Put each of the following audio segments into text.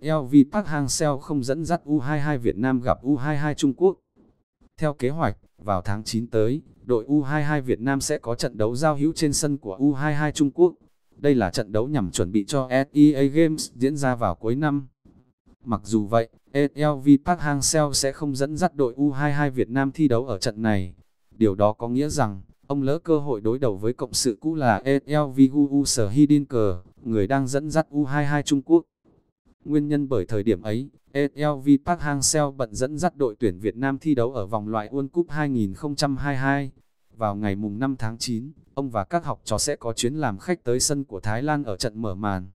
SLV Park Hang Seo không dẫn dắt U22 Việt Nam gặp U22 Trung Quốc. Theo kế hoạch, vào tháng 9 tới, đội U22 Việt Nam sẽ có trận đấu giao hữu trên sân của U22 Trung Quốc. Đây là trận đấu nhằm chuẩn bị cho SEA Games diễn ra vào cuối năm. Mặc dù vậy, SLV Park Hang Seo sẽ không dẫn dắt đội U22 Việt Nam thi đấu ở trận này. Điều đó có nghĩa rằng, ông lỡ cơ hội đối đầu với cộng sự cũ là SLV Gu Sở Hidin người đang dẫn dắt U22 Trung Quốc. Nguyên nhân bởi thời điểm ấy, SLV Park Hang-seo bận dẫn dắt đội tuyển Việt Nam thi đấu ở vòng loại World Cup 2022. Vào ngày mùng 5 tháng 9, ông và các học trò sẽ có chuyến làm khách tới sân của Thái Lan ở trận mở màn.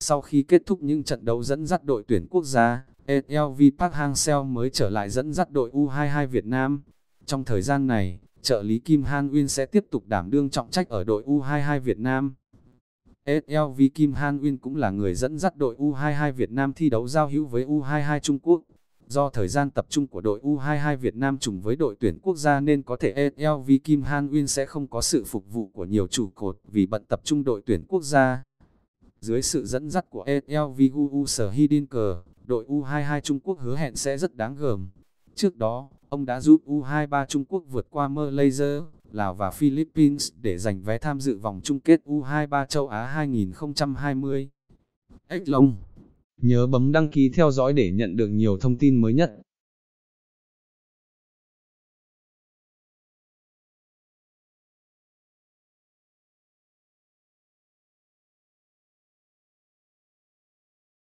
Sau khi kết thúc những trận đấu dẫn dắt đội tuyển quốc gia, SLV Park Hang-seo mới trở lại dẫn dắt đội U22 Việt Nam. Trong thời gian này, trợ lý Kim Han Uyên sẽ tiếp tục đảm đương trọng trách ở đội U22 Việt Nam. SLV Kim Han Uyên cũng là người dẫn dắt đội U22 Việt Nam thi đấu giao hữu với U22 Trung Quốc. Do thời gian tập trung của đội U22 Việt Nam trùng với đội tuyển quốc gia nên có thể SLV Kim Han Uyên sẽ không có sự phục vụ của nhiều trụ cột vì bận tập trung đội tuyển quốc gia. Dưới sự dẫn dắt của SLV Uu Sở Hidin đội U22 Trung Quốc hứa hẹn sẽ rất đáng gờm. Trước đó, ông đã giúp U23 Trung Quốc vượt qua Malaysia, Lào và Philippines để giành vé tham dự vòng chung kết U23 châu Á 2020. Ếch lông! Nhớ bấm đăng ký theo dõi để nhận được nhiều thông tin mới nhất.